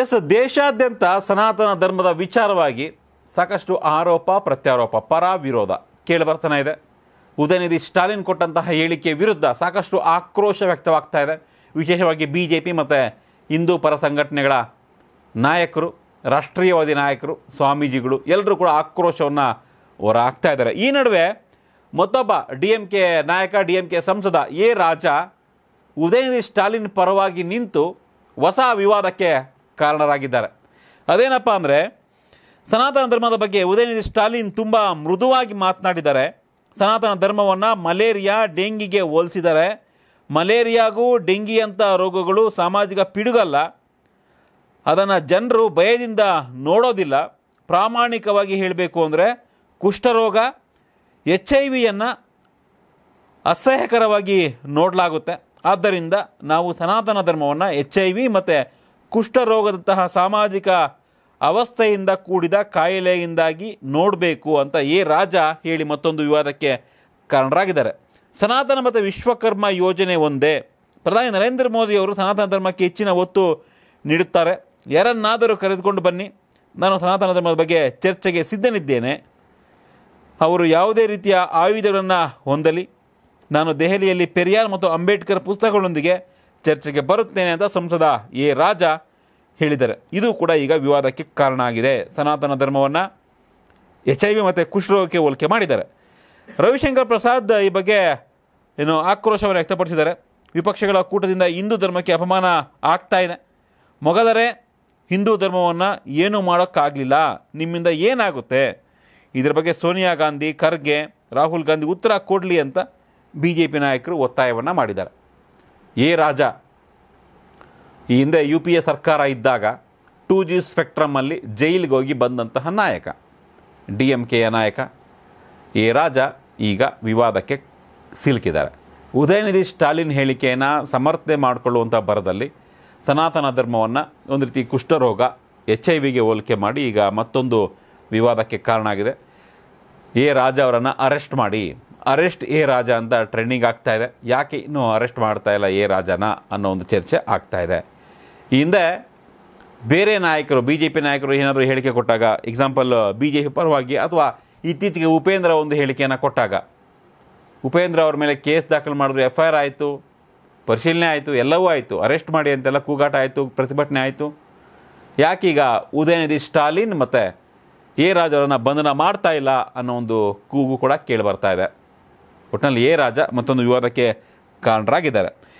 S ದೇಶಾದ್ಯಂತ ಸನಾತನ ಧರ್ಮದ ವಿಚಾರವಾಗಿ ಸಾಕಷ್ಟು ಆರೋಪ ಪ್ರತ್ಯಾರೋಪ ಪರ ವಿರೋಧ ಕೇಳಿ ಇದೆ ಉದಯನಿಧಿ ಸ್ಟಾಲಿನ್ ಕೊಟ್ಟಂತಹ ಹೇಳಿಕೆ ವಿರುದ್ಧ ಸಾಕಷ್ಟು ಆಕ್ರೋಶ ವ್ಯಕ್ತವಾಗ್ತಾ ಇದೆ ವಿಶೇಷವಾಗಿ ಬಿ ಜೆ ಪಿ ಮತ್ತು ಹಿಂದೂ ಪರ ಸಂಘಟನೆಗಳ ನಾಯಕರು ರಾಷ್ಟ್ರೀಯವಾದಿ ನಾಯಕರು ಸ್ವಾಮೀಜಿಗಳು ಎಲ್ಲರೂ ಕೂಡ ಆಕ್ರೋಶವನ್ನು ಹೊರಹಾಕ್ತಾ ಇದ್ದಾರೆ ಈ ನಡುವೆ ಮತ್ತೊಬ್ಬ ಡಿ ಎಮ್ ಕೆ ನಾಯಕ ಡಿ ಎಮ್ ಕೆ ಸಂಸದ ಎ ರಾಜ ಉದಯನಿಧಿ ಸ್ಟಾಲಿನ್ ಪರವಾಗಿ ನಿಂತು ಹೊಸ ವಿವಾದಕ್ಕೆ ಕಾರಣರಾಗಿದ್ದಾರೆ ಅದೇನಪ್ಪ ಅಂದರೆ ಸನಾತನ ಧರ್ಮದ ಬಗ್ಗೆ ಉದಯನಿಧಿ ಸ್ಟಾಲಿನ್ ತುಂಬ ಮೃದುವಾಗಿ ಮಾತನಾಡಿದ್ದಾರೆ ಸನಾತನ ಧರ್ಮವನ್ನು ಮಲೇರಿಯಾ ಡೆಂಗಿಗೆ ಹೋಲಿಸಿದ್ದಾರೆ ಮಲೇರಿಯಾಗೂ ಡೆಂಗಿಯಂಥ ರೋಗಗಳು ಸಾಮಾಜಿಕ ಪಿಡುಗಲ್ಲ ಅದನ್ನು ಜನರು ಭಯದಿಂದ ನೋಡೋದಿಲ್ಲ ಪ್ರಾಮಾಣಿಕವಾಗಿ ಹೇಳಬೇಕು ಅಂದರೆ ಕುಷ್ಠರೋಗ ಎಚ್ ಐ ವಿಯನ್ನು ಅಸಹ್ಯಕರವಾಗಿ ನೋಡಲಾಗುತ್ತೆ ಆದ್ದರಿಂದ ನಾವು ಸನಾತನ ಧರ್ಮವನ್ನು ಎಚ್ ಐ ವಿ ಮತ್ತು ಕುಷ್ಠರೋಗದಂತಹ ಸಾಮಾಜಿಕ ಅವಸ್ಥೆಯಿಂದ ಕೂಡಿದ ಕಾಯಿಲೆಯಿಂದಾಗಿ ನೋಡಬೇಕು ಅಂತ ಎ ರಾಜ ಹೇಳಿ ಮತ್ತೊಂದು ವಿವಾದಕ್ಕೆ ಕಾರಣರಾಗಿದ್ದಾರೆ ಸನಾತನ ಮತ್ತು ವಿಶ್ವಕರ್ಮ ಯೋಜನೆ ಒಂದೇ ಪ್ರಧಾನಿ ನರೇಂದ್ರ ಮೋದಿಯವರು ಸನಾತನ ಧರ್ಮಕ್ಕೆ ಹೆಚ್ಚಿನ ಒತ್ತು ನೀಡುತ್ತಾರೆ ಯಾರನ್ನಾದರೂ ಕರೆದುಕೊಂಡು ಬನ್ನಿ ನಾನು ಸನಾತನ ಧರ್ಮದ ಬಗ್ಗೆ ಚರ್ಚೆಗೆ ಸಿದ್ಧನಿದ್ದೇನೆ ಅವರು ಯಾವುದೇ ರೀತಿಯ ಆಯುಧಗಳನ್ನು ಹೊಂದಲಿ ನಾನು ದೆಹಲಿಯಲ್ಲಿ ಪೆರಿಯಾರ್ ಮತ್ತು ಅಂಬೇಡ್ಕರ್ ಪುಸ್ತಕಗಳೊಂದಿಗೆ ಚರ್ಚೆಗೆ ಬರುತ್ತೇನೆ ಅಂತ ಸಂಸದ ಎ ರಾಜ ಹೇಳಿದ್ದಾರೆ ಇದು ಕೂಡ ಈಗ ವಿವಾದಕ್ಕೆ ಕಾರಣ ಆಗಿದೆ ಸನಾತನ ಧರ್ಮವನ್ನು ಎಚ್ ಐ ವಿ ಮತ್ತು ಕುಷ್ಠರೋಗಕ್ಕೆ ಹೋಲಿಕೆ ಮಾಡಿದ್ದಾರೆ ರವಿಶಂಕರ್ ಪ್ರಸಾದ್ ಈ ಬಗ್ಗೆ ಏನು ಆಕ್ರೋಶವನ್ನು ವ್ಯಕ್ತಪಡಿಸಿದ್ದಾರೆ ವಿಪಕ್ಷಗಳ ಕೂಟದಿಂದ ಹಿಂದೂ ಧರ್ಮಕ್ಕೆ ಅಪಮಾನ ಆಗ್ತಾ ಇದೆ ಮೊಘಲರೆ ಹಿಂದೂ ಧರ್ಮವನ್ನು ಏನೂ ಮಾಡೋಕ್ಕಾಗಲಿಲ್ಲ ನಿಮ್ಮಿಂದ ಏನಾಗುತ್ತೆ ಇದರ ಬಗ್ಗೆ ಸೋನಿಯಾ ಗಾಂಧಿ ಖರ್ಗೆ ರಾಹುಲ್ ಗಾಂಧಿ ಉತ್ತರ ಕೊಡಲಿ ಅಂತ ಬಿ ಜೆ ಪಿ ನಾಯಕರು ಒತ್ತಾಯವನ್ನು ಮಾಡಿದ್ದಾರೆ ಎ ರಾಜ ಈ ಹಿಂದೆ ಯು ಪಿ ಎ ಸರ್ಕಾರ ಇದ್ದಾಗ ಟೂ ಜಿ ಸ್ಪೆಕ್ಟ್ರಮ್ಮಲ್ಲಿ ಜೈಲಿಗೆ ಹೋಗಿ ಬಂದಂತಹ ನಾಯಕ ಡಿ ಎಮ್ ಕೆಯ ನಾಯಕ ಎ ರಾಜ ಈಗ ವಿವಾದಕ್ಕೆ ಸಿಲುಕಿದ್ದಾರೆ ಉದಯನಿಧಿ ಸ್ಟಾಲಿನ್ ಹೇಳಿಕೆಯನ್ನು ಸಮರ್ಥನೆ ಮಾಡಿಕೊಳ್ಳುವಂಥ ಬರದಲ್ಲಿ ಸನಾತನ ಧರ್ಮವನ್ನು ಒಂದು ರೀತಿ ಕುಷ್ಠರೋಗ ಎಚ್ ಐ ವಿಗೆ ಹೋಲಿಕೆ ಮಾಡಿ ಈಗ ಮತ್ತೊಂದು ವಿವಾದಕ್ಕೆ ಕಾರಣ ಆಗಿದೆ ಎ ರಾಜ ಅವರನ್ನು ಅರೆಸ್ಟ್ ಮಾಡಿ ಅರೆಸ್ಟ್ ಎ ರಾಜ ಅಂತ ಟ್ರೆಂಡಿಂಗ್ ಆಗ್ತಾ ಇದೆ ಯಾಕೆ ಇನ್ನೂ ಅರೆಸ್ಟ್ ಮಾಡ್ತಾ ಇಲ್ಲ ಎ ರಾಜನ ಅನ್ನೋ ಒಂದು ಚರ್ಚೆ ಆಗ್ತಾ ಇದೆ ಹಿಂದೆ ಬೇರೆ ನಾಯಕರು ಬಿ ಜೆ ಪಿ ನಾಯಕರು ಏನಾದರೂ ಹೇಳಿಕೆ ಕೊಟ್ಟಾಗ ಎಕ್ಸಾಂಪಲ್ ಬಿ ಜೆ ಪಿ ಪರವಾಗಿ ಅಥವಾ ಇತ್ತೀಚೆಗೆ ಉಪೇಂದ್ರ ಒಂದು ಹೇಳಿಕೆಯನ್ನು ಕೊಟ್ಟಾಗ ಉಪೇಂದ್ರ ಅವ್ರ ಮೇಲೆ ಕೇಸ್ ದಾಖಲು ಮಾಡಿದ್ರು ಎಫ್ ಐ ಆರ್ ಆಯಿತು ಪರಿಶೀಲನೆ ಆಯಿತು ಎಲ್ಲವೂ ಆಯಿತು ಅರೆಸ್ಟ್ ಮಾಡಿ ಅಂತೆಲ್ಲ ಕೂಗಾಟ ಆಯಿತು ಪ್ರತಿಭಟನೆ ಆಯಿತು ಯಾಕೀಗ ಉದಯನಿಧಿ ಸ್ಟಾಲಿನ್ ಮತ್ತು ಎ ರಾಜ್ ಅವರನ್ನು ಬಂಧನ ಮಾಡ್ತಾ ಇಲ್ಲ ಅನ್ನೋ ಒಂದು ಕೂಗು ಕೂಡ ಕೇಳಿ ಬರ್ತಾ ಇದೆ ಒಟ್ಟಿನಲ್ಲಿ ಎ ರಾಜ ಮತ್ತೊಂದು ವಿವಾದಕ್ಕೆ ಕಾರಣರಾಗಿದ್ದಾರೆ